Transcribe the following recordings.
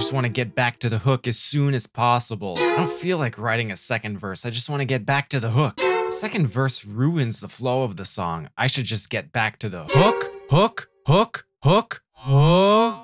just want to get back to the hook as soon as possible. I don't feel like writing a second verse, I just want to get back to the hook. second verse ruins the flow of the song. I should just get back to the hook, hook, hook, hook, hook.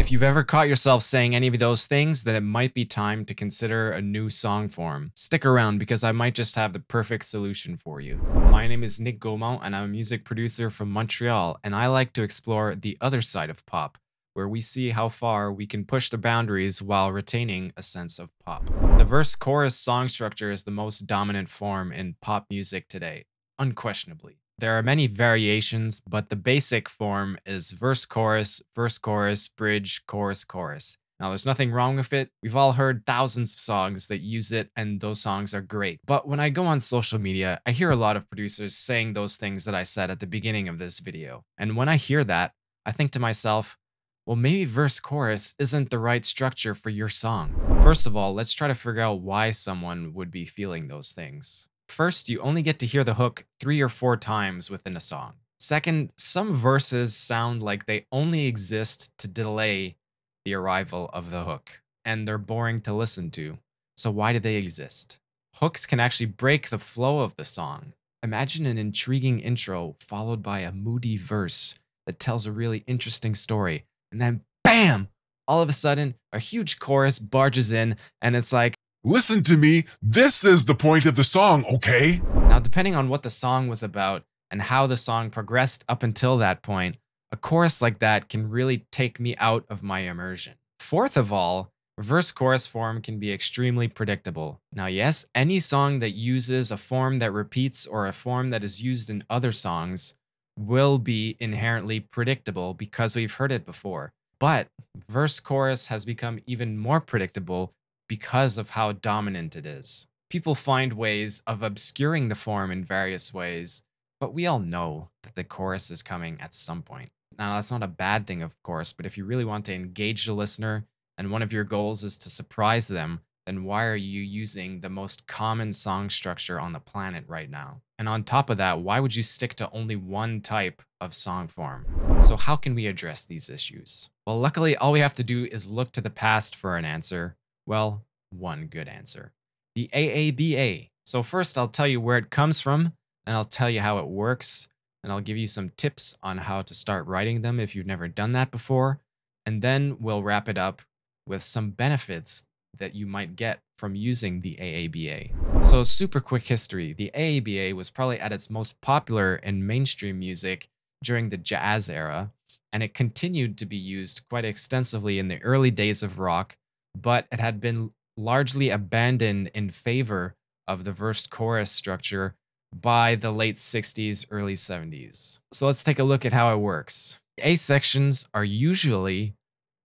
If you've ever caught yourself saying any of those things, then it might be time to consider a new song form. Stick around because I might just have the perfect solution for you. My name is Nick Gaumont and I'm a music producer from Montreal, and I like to explore the other side of pop where we see how far we can push the boundaries while retaining a sense of pop. The verse chorus song structure is the most dominant form in pop music today, unquestionably. There are many variations, but the basic form is verse chorus, verse chorus, bridge, chorus, chorus. Now, there's nothing wrong with it. We've all heard thousands of songs that use it, and those songs are great. But when I go on social media, I hear a lot of producers saying those things that I said at the beginning of this video. And when I hear that, I think to myself, well, maybe verse chorus isn't the right structure for your song. First of all, let's try to figure out why someone would be feeling those things. First, you only get to hear the hook three or four times within a song. Second, some verses sound like they only exist to delay the arrival of the hook, and they're boring to listen to. So, why do they exist? Hooks can actually break the flow of the song. Imagine an intriguing intro followed by a moody verse that tells a really interesting story and then bam, all of a sudden, a huge chorus barges in, and it's like, Listen to me, this is the point of the song, okay? Now, depending on what the song was about and how the song progressed up until that point, a chorus like that can really take me out of my immersion. Fourth of all, Verse chorus form can be extremely predictable. Now, yes, any song that uses a form that repeats or a form that is used in other songs will be inherently predictable because we've heard it before. But verse chorus has become even more predictable because of how dominant it is. People find ways of obscuring the form in various ways, but we all know that the chorus is coming at some point. Now, that's not a bad thing, of course, but if you really want to engage the listener and one of your goals is to surprise them, then why are you using the most common song structure on the planet right now? And on top of that, why would you stick to only one type of song form? So, how can we address these issues? Well, luckily, all we have to do is look to the past for an answer. Well, one good answer the AABA. So, first, I'll tell you where it comes from, and I'll tell you how it works, and I'll give you some tips on how to start writing them if you've never done that before. And then we'll wrap it up with some benefits that you might get from using the AABA. So super quick history, the AABA was probably at its most popular in mainstream music during the jazz era, and it continued to be used quite extensively in the early days of rock, but it had been largely abandoned in favor of the verse chorus structure by the late 60s, early 70s. So let's take a look at how it works. A sections are usually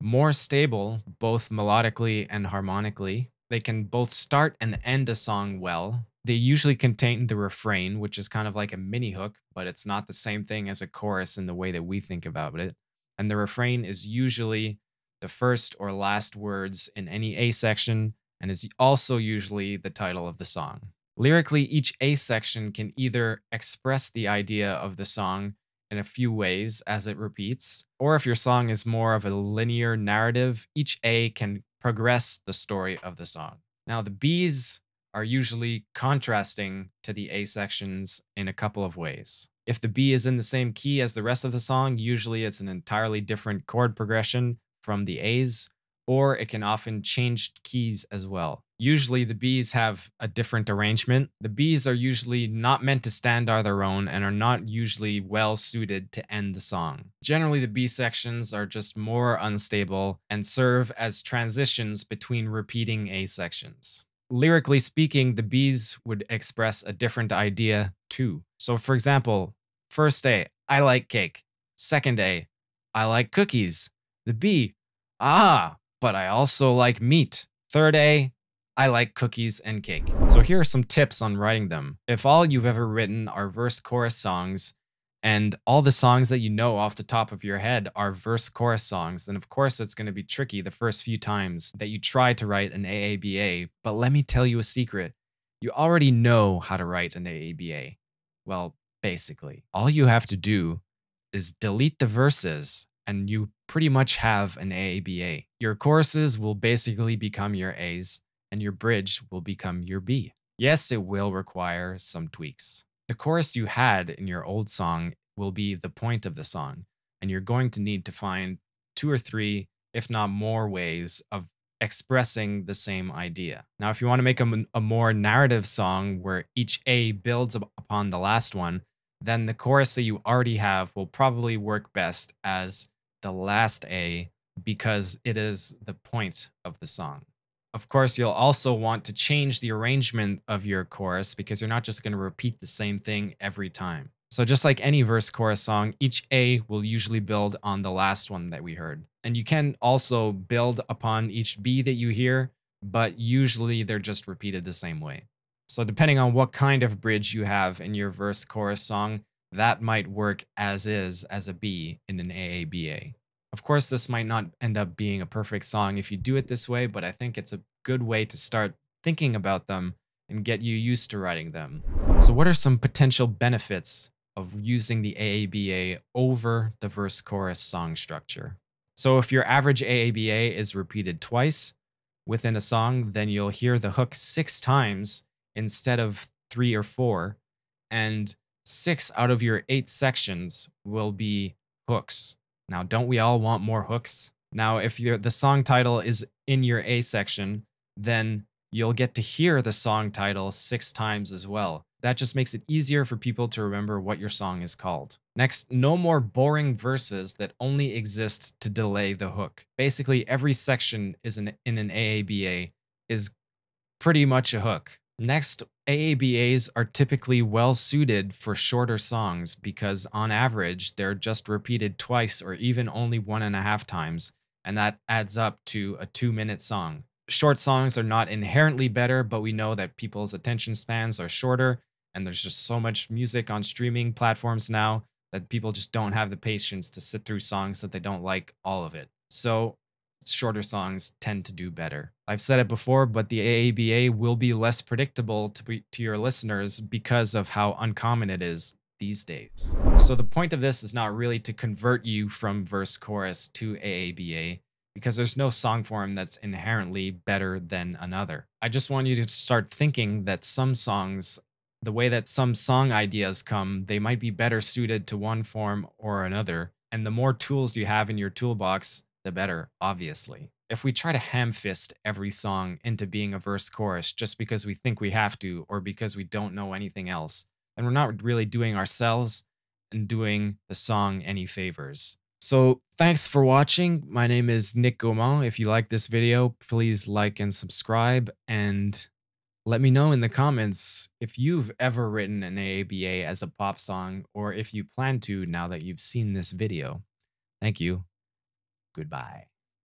more stable, both melodically and harmonically. They can both start and end a song well. They usually contain the refrain, which is kind of like a mini hook, but it's not the same thing as a chorus in the way that we think about it. And the refrain is usually the first or last words in any A section and is also usually the title of the song. Lyrically, each A section can either express the idea of the song in a few ways as it repeats. Or if your song is more of a linear narrative, each A can progress the story of the song. Now, the Bs are usually contrasting to the A sections in a couple of ways. If the B is in the same key as the rest of the song, usually it's an entirely different chord progression from the A's, or it can often change keys as well. Usually, the bees have a different arrangement. The bees are usually not meant to stand on their own and are not usually well suited to end the song. Generally, the B sections are just more unstable and serve as transitions between repeating A sections lyrically speaking, the bees would express a different idea too. So, for example, first A, I like cake. Second A, I like cookies. The B, ah, but I also like meat. Third A, I like cookies and cake. So here are some tips on writing them. If all you've ever written are verse chorus songs, and all the songs that you know off the top of your head are verse chorus songs, then of course it's going to be tricky the first few times that you try to write an AABA. But let me tell you a secret you already know how to write an AABA. Well, basically, all you have to do is delete the verses and you pretty much have an AABA. Your courses will basically become your A's, and your bridge will become your B. Yes, it will require some tweaks. The chorus you had in your old song will be the point of the song, and you're going to need to find two or three, if not more, ways of expressing the same idea. Now, if you want to make a, a more narrative song where each A builds upon the last one, then the chorus that you already have will probably work best as the last A because it is the point of the song. Of course, you'll also want to change the arrangement of your chorus because you're not just going to repeat the same thing every time. So, just like any verse chorus song, each A will usually build on the last one that we heard. And you can also build upon each B that you hear, but usually they're just repeated the same way. So, depending on what kind of bridge you have in your verse chorus song, that might work as is as a B in an AABA. Of course, this might not end up being a perfect song if you do it this way, but I think it's a good way to start thinking about them and get you used to writing them. So, what are some potential benefits of using the AABA over the verse chorus song structure? So, if your average AABA is repeated twice within a song, then you'll hear the hook six times instead of three or four. And six out of your eight sections will be hooks. Now, don't we all want more hooks? Now, if the song title is in your A section, then you'll get to hear the song title six times as well. That just makes it easier for people to remember what your song is called. Next, no more boring verses that only exist to delay the hook. Basically, every section is an, in an AABA is pretty much a hook. Next, AABAs are typically well suited for shorter songs because, on average, they're just repeated twice or even only one and a half times, and that adds up to a two minute song. Short songs are not inherently better, but we know that people's attention spans are shorter, and there's just so much music on streaming platforms now that people just don't have the patience to sit through songs that they don't like all of it. So, shorter songs tend to do better. I've said it before, but the AABA will be less predictable to, be, to your listeners because of how uncommon it is these days. So the point of this is not really to convert you from verse chorus to AABA because there's no song form that's inherently better than another. I just want you to start thinking that some songs, the way that some song ideas come, they might be better suited to one form or another. And the more tools you have in your toolbox, the better, obviously. If we try to ham fist every song into being a verse chorus just because we think we have to or because we don't know anything else, and we're not really doing ourselves and doing the song any favors. So thanks for watching. My name is Nick Gaumont. If you like this video, please like and subscribe and let me know in the comments if you've ever written an AABA as a pop song or if you plan to now that you've seen this video. Thank you. Goodbye.